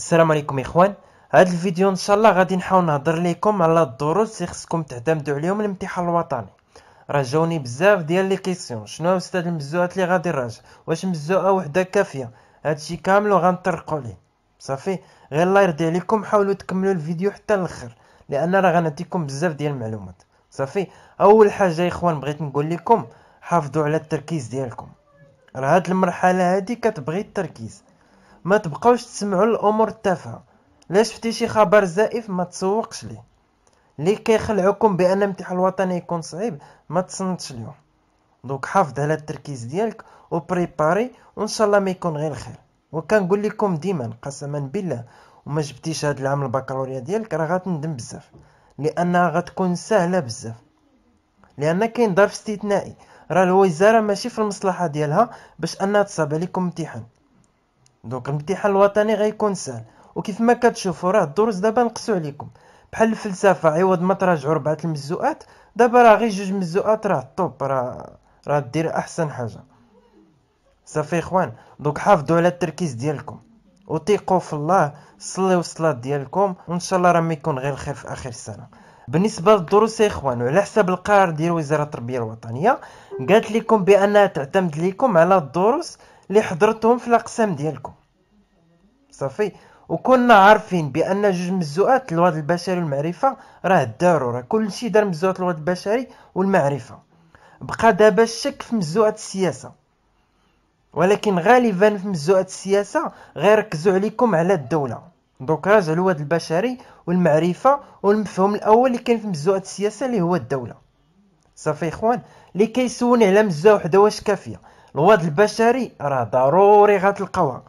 السلام عليكم اخوان هذا الفيديو ان شاء الله غادي نحاول نهضر لكم على الدروس اللي خصكم تعتمدوا عليهم الامتحان الوطني راه جاوني بزاف ديال لي كيسيون شنو استاذ المزوات اللي غادي نراجع واش مزوعه وحده كافيه هادشي كامل وغنطرقوا ليه صافي غير الله يرضي عليكم حاولوا تكملوا الفيديو حتى الاخر لان راه غنعطيكم بزاف ديال المعلومات صافي اول حاجه يا اخوان بغيت نقول لكم حافظوا على التركيز ديالكم راه هاد المرحله هادي كتبغي التركيز ما تبقاوش تسمعوا الامور التافهه لا شفتي شي خبر زائف ما تسوقش ليه اللي كيخلعوكم بان الامتحان الوطني يكون صعيب ما تصنتش ليه دونك حافظ على التركيز ديالك وبريباري وان شاء الله ما يكون غير خير وكنقول لكم ديما قسما بالله وما جبتيش هاد العام البكالوريا ديالك راه غتندم بزاف لانها غتكون سهله بزاف لان كاين ظرف استثنائي راه الوزاره ماشي في المصلحه ديالها باش انها تصاب عليكم امتحان دونك الامتحان الوطني غيكون سهل وكيف ما كتشوفوا راه الدروس دابا نقصوا عليكم بحال الفلسفه عوض ما تراجعوا ربعه المزوقات دابا راه غير جوج مزوقات راه الطوب راه راه دير احسن حاجه صافي اخوان دونك حافظوا على التركيز ديالكم وثقوا في الله صليوا الصلاه ديالكم وان شاء الله راه ما يكون غير الخير في اخر السنه بالنسبه للدروس يا اخوان وعلى حسب القرار ديال وزاره التربيه الوطنيه قالت لكم بانها تعتمد لكم على الدروس اللي حضرتهم في الاقسام ديالكم صافي وكنا عارفين بان جوج مزوقات الواد البشري والمعرفه راه الضرورة راه كلشي دار مزوقات الواد البشري والمعرفه بقى دابا الشك في مزوقات السياسه ولكن غالبا في مزوقات السياسه ركزوا عليكم على الدوله دوك راجع الواد البشري والمعرفه والمفهوم الاول اللي كاين في مزوقات السياسه اللي هو الدوله صافي اخوان اللي كيسولني على مزه وحده واش كافيه الواد البشري راه ضروري غتلقاوها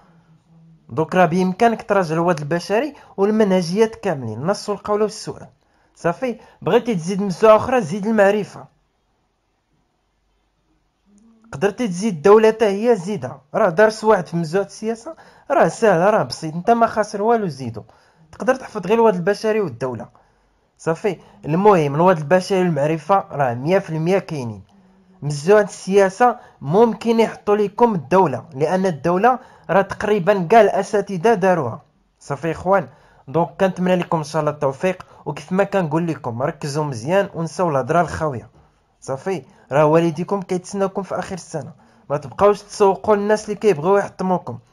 دوك راه بامكانك تراجع الواد البشري والمنهجيات كاملين النص والقول والسؤال صافي بغيتي تزيد مزوعه اخرى زيد المعرفه قدرتي تزيد دولة هي زيدها راه درس واحد في مزوعة السياسة راه ساهل راه بسيط انت ما خاسر والو زيدو تقدر تحفظ غير الواد البشري والدولة صافي المهم الواد البشري والمعرفة راه مية في المية كاينين مزيان السياسه ممكن يحطوا لكم الدوله لان الدوله راه تقريبا كاع الاساتذه داروها صافي اخوان دونك كنتمنى لكم ان شاء الله التوفيق وكيف ما كنقول لكم ركزوا مزيان ونساو الهضره الخاويه صافي راه والديكم كيتسناوكم في اخر السنه ما تبقاوش تسوقوا للناس اللي كيبغيو يحطموكم